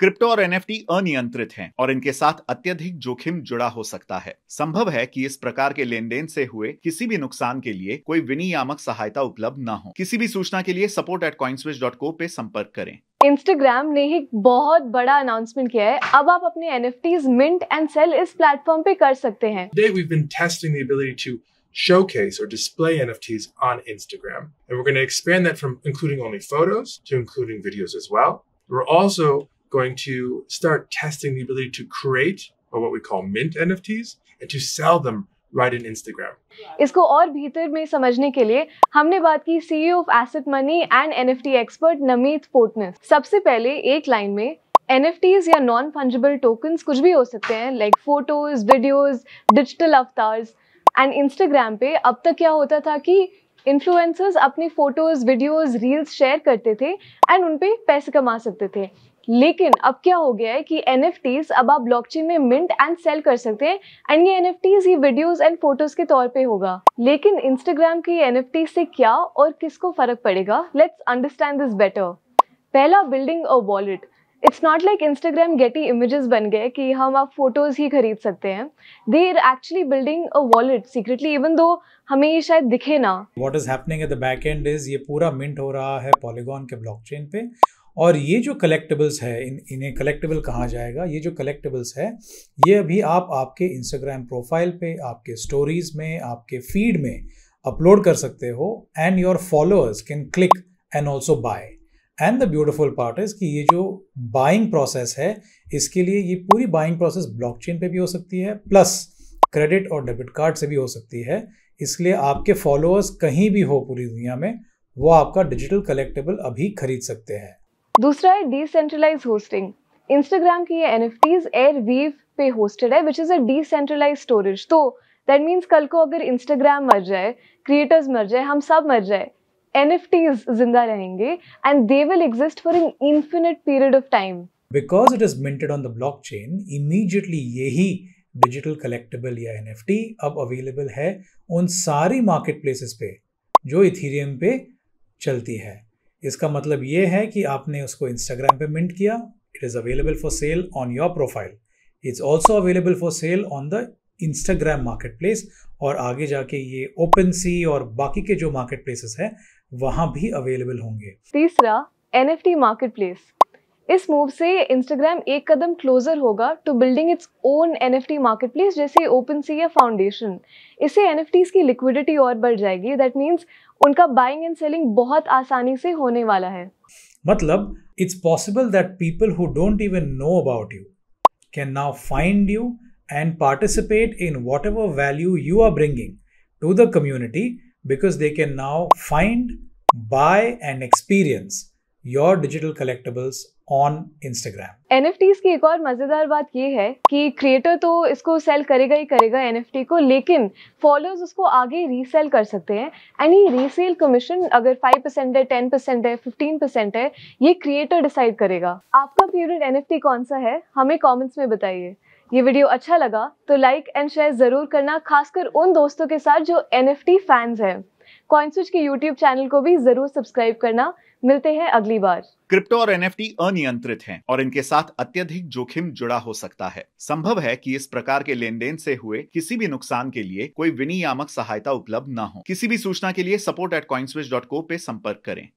Crypto और NFT अनियंत्रित हैं और इनके साथ अत्यधिक जोखिम जुड़ा हो सकता है संभव है कि इस प्रकार के लेन देन से हुए किसी भी नुकसान के लिए कोई विनियामक सहायता उपलब्ध न हो किसी भी सूचना के लिए support at CoinSwitch dot co पे संपर्क करें इंस्टाग्राम ने एक बहुत बड़ा अनाउंसमेंट किया है अब आप अपने एनएफटीज मिंट एंड सेल इस प्लेटफॉर्म पे कर सकते हैं showcase or display NFTs on Instagram. And we're going to expand that from including only photos to including videos as well. We're also going to start testing the ability to create or what we call mint NFTs and to sell them right in Instagram. इसको और भीतर में समझने के लिए हमने बात की CEO of Asset Money and NFT expert Namit Potnis सबसे पहले एक लाइन में एनएफटीज या नॉन फंजिबल टोकन्स कुछ भी हो सकते हैं like photos videos digital avatars and Instagram पे अब तक क्या होता था कि इन्फ्लुएंसर्स अपनी फोटोज वीडियोस रील्स शेयर करते थे एंड उनपे पैसे कमा सकते थे लेकिन अब क्या हो गया है कि एन अब आप ब्लॉकचेन में मिंट एंड सेल कर सकते हैं एंड ये एन एफ टीज ही वीडियोज एंड फोटोज के तौर पे होगा लेकिन इंस्टाग्राम की एन से क्या और किसको फर्क पड़ेगा लेट्स अंडरस्टैंड दिस बेटर पहला building a wallet it's not like Instagram Getty Images बन गए कि हम आप फोटोज़ ही खरीद सकते हैं they are actually building a wallet secretly even though हमें ये शायद दिखे ना what is happening at the back end is ये पूरा मिंट हो रहा है पॉलीगॉन के ब्लॉकचेन पे और ये जो कलेक्टेबल्स है इन इन्हें कलेक्टेबल कहा जाएगा ये जो कलेक्टेबल्स है ये अभी आप आपके इंस्टाग्राम प्रोफाइल पे आपके स्टोरीज में आपके फीड में अपलोड कर सकते हो and your followers can click and also buy and the beautiful part is कि ये जो बाइंग प्रोसेस है इसके लिए ये पूरी बाइंग प्रोसेस ब्लॉकचेन पे भी हो सकती है प्लस क्रेडिट और डेबिट कार्ड से भी हो सकती है इसलिए आपके फॉलोअर्स कहीं भी हो पूरी दुनिया में वो आपका डिजिटल कलेक्टेबल अभी खरीद सकते हैं दूसरा है डिसेंट्रलाइज होस्टिंग इंस्टाग्राम की ये एन एफ टीज एयरवीव पे होस्टेड है which is a decentralize storage तो दैट मीन्स कल को अगर इंस्टाग्राम मर जाए क्रिएटर्स मर जाए हम सब मर जाए N F NFTs zinda rahenge and they will exist for an infinite period of time. Because it is minted on the blockchain, immediately यही डिजिटल कलेक्टेबल या एन एफ टी अब अवेलेबल है उन सारी मार्केट प्लेसेस पे जो Ethereum पे चलती है इसका मतलब ये है कि आपने उसको इंस्टाग्राम पे मिंट किया it is available for sale on your profile it's also available for sale on the Instagram marketplace और आगे जाके ये ओपन सी और बाकी के जो मार्केट प्लेसेस हैं वहाँ भी अवेलेबल होंगे तीसरा N F T marketplace इस मूव से इंस्टाग्राम एक कदम क्लोजर होगा to building its own N F T marketplace जैसे ओपन सी या फाउंडेशन इससे एन एफ टीज़ की लिक्विडिटी और बढ़ जाएगी दैट मीन्स उनका बाइंग एंड सेलिंग बहुत आसानी से होने वाला है मतलब it's possible that people who don't even know about you can now find you and participate in whatever value you are bringing to the community because they can now find, buy, and experience your digital collectibles on Instagram. NFTs की एक और मजेदार बात ये है कि creator तो इसको सेल करेगा ही करेगा NFT को लेकिन फॉलोअर्स उसको आगे रीसेल कर सकते हैं एंड ये रीसेल कमीशन अगर 5% है 10% है 15% है ये क्रिएटर डिसाइड करेगा आपका फेवरेट NFT कौन सा है हमें कमेंट्स में बताइए ये वीडियो अच्छा लगा तो लाइक एंड शेयर ज़रूर करना खासकर उन दोस्तों के साथ जो एन फैंस हैं कॉइनसुच के यूट्यूब चैनल को भी जरूर सब्सक्राइब करना मिलते हैं अगली बार क्रिप्टो और एनएफटी अनियंत्रित हैं और इनके साथ अत्यधिक जोखिम जुड़ा हो सकता है संभव है कि इस प्रकार के लेन देन से हुए किसी भी नुकसान के लिए कोई विनियामक सहायता उपलब्ध न हो किसी भी सूचना के लिए सपोर्ट एट कॉइन्सविच डॉट को पे संपर्क करें